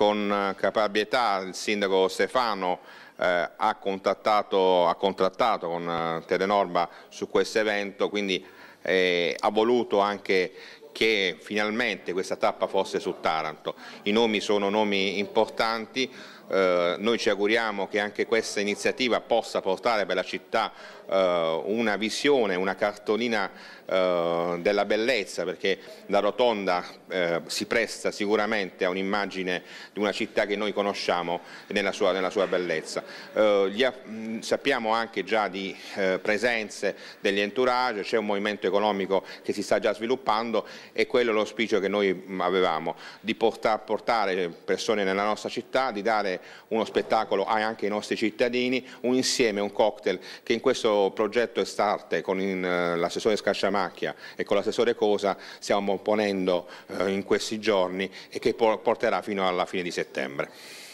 con eh, caparbietà il sindaco Stefano eh, ha, contattato, ha contrattato con eh, Telenorma su questo evento, quindi eh, ha voluto anche che finalmente questa tappa fosse su Taranto. I nomi sono nomi importanti, eh, noi ci auguriamo che anche questa iniziativa possa portare per la città eh, una visione, una cartolina eh, della bellezza perché la rotonda eh, si presta sicuramente a un'immagine di una città che noi conosciamo nella sua, nella sua bellezza. Eh, gli, sappiamo anche già di eh, presenze degli entourage, c'è un movimento economico che si sta già sviluppando e quello è l'auspicio che noi mm, avevamo, di portare persone nella nostra città, di dare uno spettacolo anche ai nostri cittadini, un insieme, un cocktail che in questo progetto Estarte con eh, l'assessore Scasciamacchia e con l'assessore Cosa stiamo ponendo eh, in questi giorni e che porterà fino alla fine di settembre.